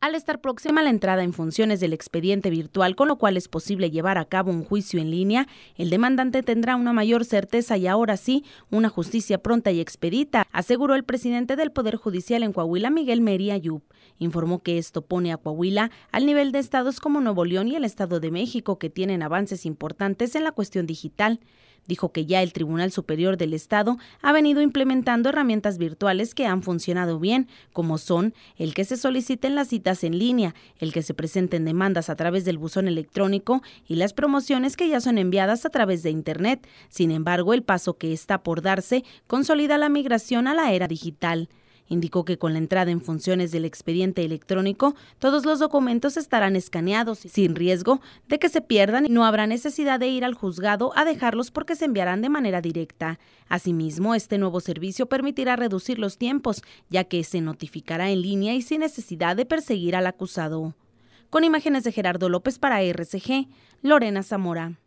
al estar próxima la entrada en funciones del expediente virtual, con lo cual es posible llevar a cabo un juicio en línea, el demandante tendrá una mayor certeza y ahora sí, una justicia pronta y expedita, aseguró el presidente del Poder Judicial en Coahuila, Miguel Mería Yup. Informó que esto pone a Coahuila al nivel de estados como Nuevo León y el Estado de México, que tienen avances importantes en la cuestión digital. Dijo que ya el Tribunal Superior del Estado ha venido implementando herramientas virtuales que han funcionado bien, como son el que se soliciten las citas en línea, el que se presenten demandas a través del buzón electrónico y las promociones que ya son enviadas a través de Internet. Sin embargo, el paso que está por darse consolida la migración a la era digital. Indicó que con la entrada en funciones del expediente electrónico, todos los documentos estarán escaneados sin riesgo de que se pierdan y no habrá necesidad de ir al juzgado a dejarlos porque se enviarán de manera directa. Asimismo, este nuevo servicio permitirá reducir los tiempos, ya que se notificará en línea y sin necesidad de perseguir al acusado. Con imágenes de Gerardo López para RCG, Lorena Zamora.